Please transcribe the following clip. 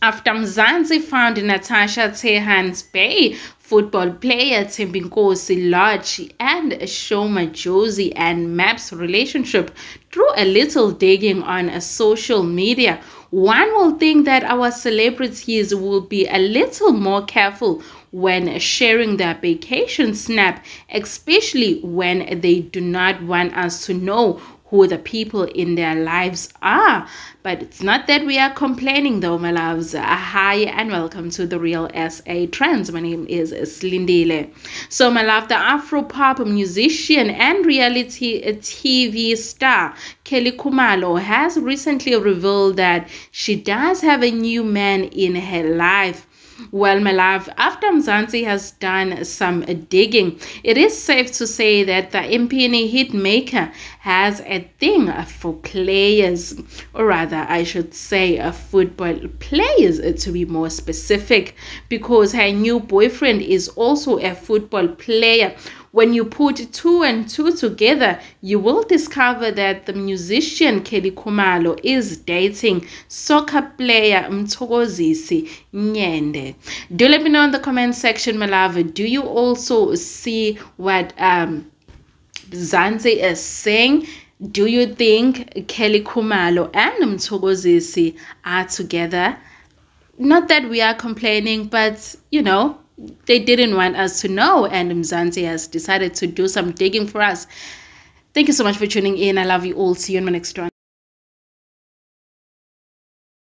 After Mzansi found Natasha Tehan's Bay, football player Tembinkosi Lodge and Shoma Josie and Map's relationship through a little digging on a social media, one will think that our celebrities will be a little more careful when sharing their vacation snap, especially when they do not want us to know who the people in their lives are. But it's not that we are complaining though, my loves. Hi and welcome to The Real SA Trends. My name is Slindile. So my love, the Afro pop musician and reality TV star Kelly Kumalo has recently revealed that she does have a new man in her life. Well, my love, after Mzansi has done some digging, it is safe to say that the MPNE hitmaker has a thing for players, or rather, I should say, a football players to be more specific, because her new boyfriend is also a football player when you put two and two together, you will discover that the musician Kelly Kumalo is dating soccer player Mtogozisi Nyende. Do let me know in the comment section, my love. Do you also see what um, Zanzi is saying? Do you think Kelly Kumalo and Mtogozisi are together? Not that we are complaining, but you know, they didn't want us to know, and Mzanzi has decided to do some digging for us. Thank you so much for tuning in. I love you all. See you in my next one.